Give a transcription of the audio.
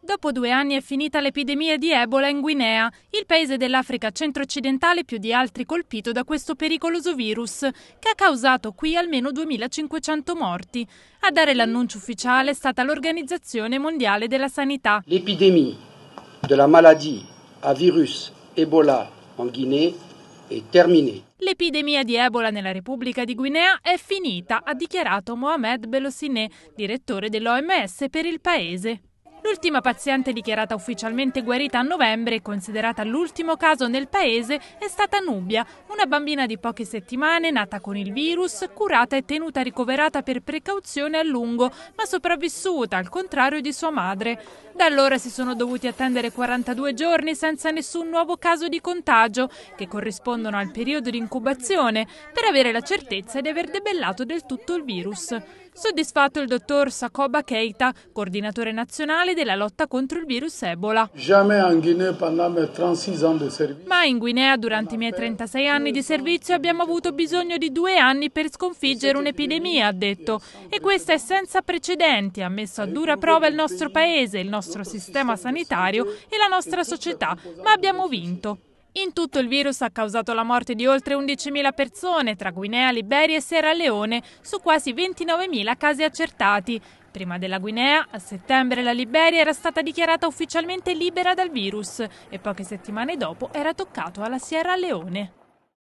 Dopo due anni è finita l'epidemia di Ebola in Guinea, il paese dell'Africa centro-occidentale più di altri colpito da questo pericoloso virus, che ha causato qui almeno 2500 morti. A dare l'annuncio ufficiale è stata l'Organizzazione Mondiale della Sanità. L'epidemia della malattia a virus Ebola in Guinea è terminata. L'epidemia di Ebola nella Repubblica di Guinea è finita, ha dichiarato Mohamed Belosiné, direttore dell'OMS per il paese. L'ultima paziente dichiarata ufficialmente guarita a novembre e considerata l'ultimo caso nel paese è stata Nubia, una bambina di poche settimane nata con il virus, curata e tenuta ricoverata per precauzione a lungo, ma sopravvissuta al contrario di sua madre. Da allora si sono dovuti attendere 42 giorni senza nessun nuovo caso di contagio, che corrispondono al periodo di incubazione, per avere la certezza di aver debellato del tutto il virus. Soddisfatto il dottor Sakoba Keita, coordinatore nazionale della lotta contro il virus Ebola. Ma in Guinea durante i miei 36 anni di servizio abbiamo avuto bisogno di due anni per sconfiggere un'epidemia, ha detto, e questa è senza precedenti, ha messo a dura prova il nostro paese, il nostro sistema sanitario e la nostra società, ma abbiamo vinto. In tutto il virus ha causato la morte di oltre 11.000 persone tra Guinea, Liberia e Sierra Leone, su quasi 29.000 casi accertati prima della Guinea, a settembre la Liberia era stata dichiarata ufficialmente libera dal virus e poche settimane dopo era toccato alla Sierra Leone.